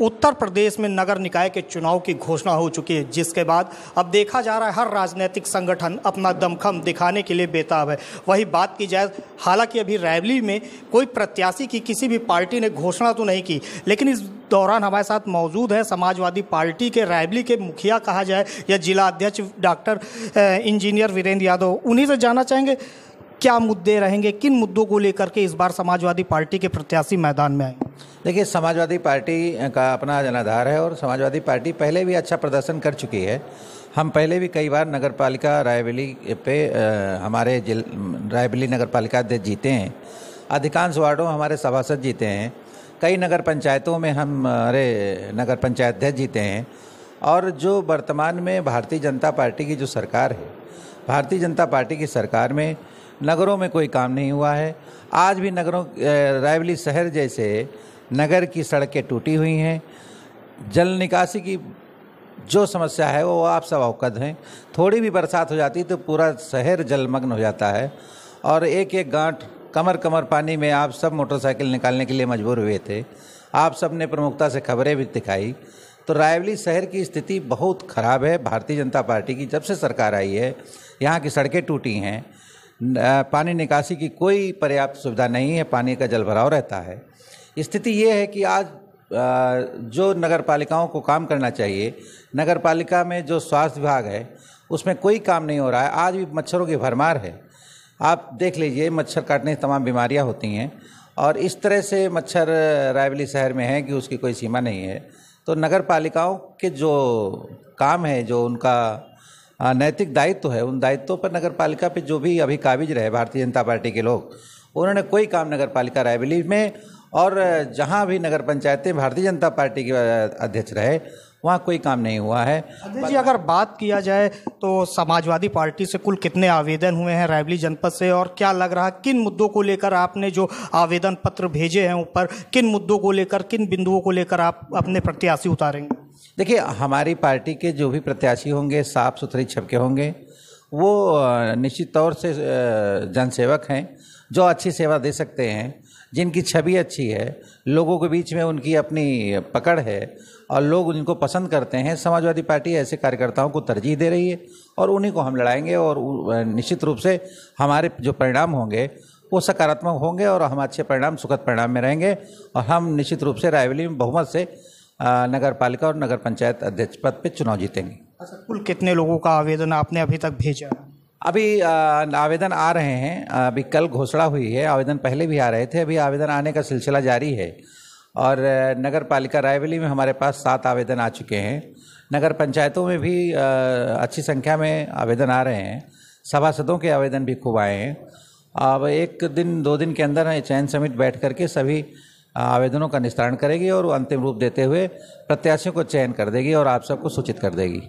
उत्तर प्रदेश में नगर निकाय के चुनाव की घोषणा हो चुकी है जिसके बाद अब देखा जा रहा है हर राजनीतिक संगठन अपना दमखम दिखाने के लिए बेताब है वही बात की जाए हालांकि अभी रैली में कोई प्रत्याशी की किसी भी पार्टी ने घोषणा तो नहीं की लेकिन इस दौरान हमारे साथ मौजूद है समाजवादी पार्टी के रायबली के मुखिया कहा जाए या जिला अध्यक्ष डॉक्टर इंजीनियर वीरेंद्र यादव उन्हीं से जाना चाहेंगे क्या मुद्दे रहेंगे किन मुद्दों को लेकर के इस बार समाजवादी पार्टी के प्रत्याशी मैदान में आए देखिए समाजवादी पार्टी का अपना जनाधार है और समाजवादी पार्टी पहले भी अच्छा प्रदर्शन कर चुकी है हम पहले भी कई बार नगर पालिका रायबली पे आ, हमारे जिल रायबली नगर पालिका अध्यक्ष जीते हैं अधिकांश वार्डों में हमारे सभासद जीते हैं कई नगर पंचायतों में हमारे नगर पंचायत अध्यक्ष जीते हैं और जो वर्तमान में भारतीय जनता पार्टी की जो सरकार है भारतीय जनता पार्टी की सरकार में नगरों में कोई काम नहीं हुआ है आज भी नगरों रायबली शहर जैसे नगर की सड़कें टूटी हुई हैं जल निकासी की जो समस्या है वो आप सब अवगत हैं थोड़ी भी बरसात हो जाती तो पूरा शहर जलमग्न हो जाता है और एक एक गांठ कमर कमर पानी में आप सब मोटरसाइकिल निकालने के लिए मजबूर हुए थे आप सब ने प्रमुखता से खबरें भी दिखाई तो रायवली शहर की स्थिति बहुत ख़राब है भारतीय जनता पार्टी की जब से सरकार आई है यहाँ की सड़कें टूटी हैं पानी निकासी की कोई पर्याप्त सुविधा नहीं है पानी का जलभराव रहता है स्थिति ये है कि आज जो नगर पालिकाओं को काम करना चाहिए नगर पालिका में जो स्वास्थ्य विभाग है उसमें कोई काम नहीं हो रहा है आज भी मच्छरों की भरमार है आप देख लीजिए मच्छर काटने से तमाम बीमारियां होती हैं और इस तरह से मच्छर रायबली शहर में है कि उसकी कोई सीमा नहीं है तो नगर पालिकाओं के जो काम है जो उनका नैतिक दायित्व तो है उन दायित्वों पर नगर पालिका पर जो भी अभी काबिज रहे भारतीय जनता पार्टी के लोग उन्होंने कोई काम नगर पालिका रायबली में और जहाँ भी नगर पंचायतें भारतीय जनता पार्टी के अध्यक्ष रहे वहाँ कोई काम नहीं हुआ है जी अगर बात किया जाए तो समाजवादी पार्टी से कुल कितने आवेदन हुए हैं रायबली जनपद से और क्या लग रहा किन मुद्दों को लेकर आपने जो आवेदन पत्र भेजे हैं ऊपर किन मुद्दों को लेकर किन बिंदुओं को लेकर आप अपने प्रत्याशी उतारेंगे देखिए हमारी पार्टी के जो भी प्रत्याशी होंगे साफ सुथरे छपके होंगे वो निश्चित तौर से जनसेवक हैं जो अच्छी सेवा दे सकते हैं जिनकी छवि अच्छी है लोगों के बीच में उनकी अपनी पकड़ है और लोग उनको पसंद करते हैं समाजवादी पार्टी ऐसे कार्यकर्ताओं को तरजीह दे रही है और उन्हीं को हम लड़ाएंगे और निश्चित रूप से हमारे जो परिणाम होंगे वो सकारात्मक होंगे और हम अच्छे परिणाम सुखद परिणाम में रहेंगे और हम निश्चित रूप से रायवली में बहुमत से नगर पालिका और नगर पंचायत अध्यक्ष पद पे चुनाव जीतेंगे अच्छा कुल कितने लोगों का आवेदन आपने अभी तक भेजा अभी आवेदन आ रहे हैं अभी कल घोषणा हुई है आवेदन पहले भी आ रहे थे अभी आवेदन आने का सिलसिला जारी है और नगर पालिका रायबली में हमारे पास सात आवेदन आ चुके हैं नगर पंचायतों में भी अच्छी संख्या में आवेदन आ रहे हैं सभासदों के आवेदन भी खूब आए हैं अब एक दिन दो दिन के अंदर चयन समिति बैठ करके सभी आवेदनों का निस्तारण करेगी और अंतिम रूप देते हुए प्रत्याशियों को चयन कर देगी और आप सबको सूचित कर देगी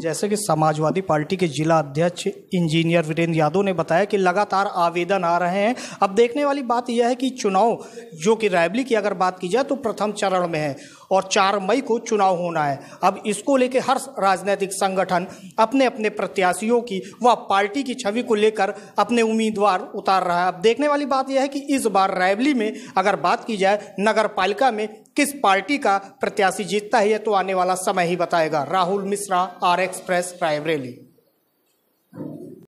जैसे कि समाजवादी पार्टी के जिला अध्यक्ष इंजीनियर वीरेंद्र यादव ने बताया कि लगातार आवेदन आ रहे हैं अब देखने वाली बात यह है कि चुनाव जो कि रायबली की अगर बात की जाए तो प्रथम चरण में है और 4 मई को चुनाव होना है अब इसको लेकर हर राजनीतिक संगठन अपने अपने प्रत्याशियों की व पार्टी की छवि को लेकर अपने उम्मीदवार उतार रहा है अब देखने वाली बात यह है कि इस बार रायबली में अगर बात की जाए नगर पालिका में किस पार्टी का प्रत्याशी जीतता है यह तो आने वाला समय ही बताएगा राहुल मिश्रा आर एक्सप्रेस रायबरेली